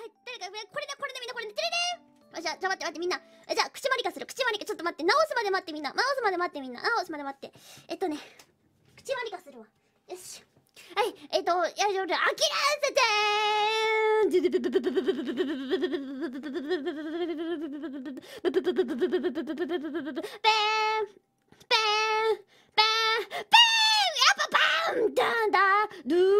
はい誰かこれだこれだみんなこれねてれれじゃあじゃあ待って待ってみんなじゃあ口まりかする口まりかちょっと待って直すまで待ってみんな直すまで待ってみんな直すまで待ってえっとね口まりかするわよしはいえっとやじょうあきらせてーんペーンペンペンペンやっぱパンダンダドゥー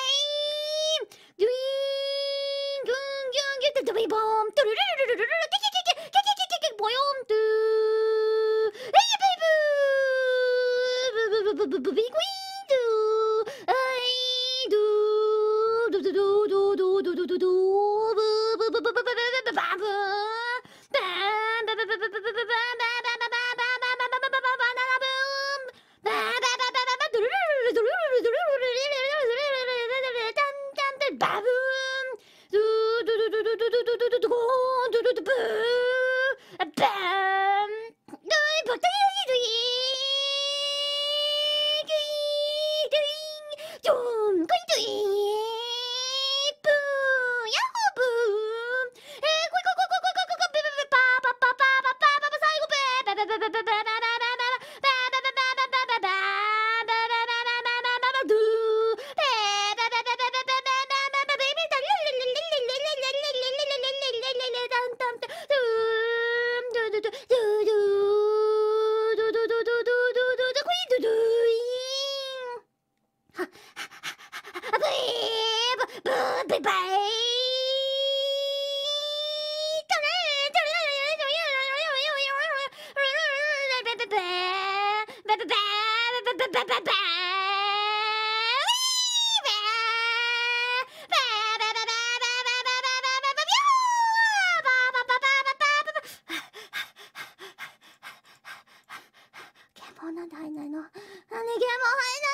앨범 Babu! Bye-bye. バババゲモなは入んないの何ゲモ入んない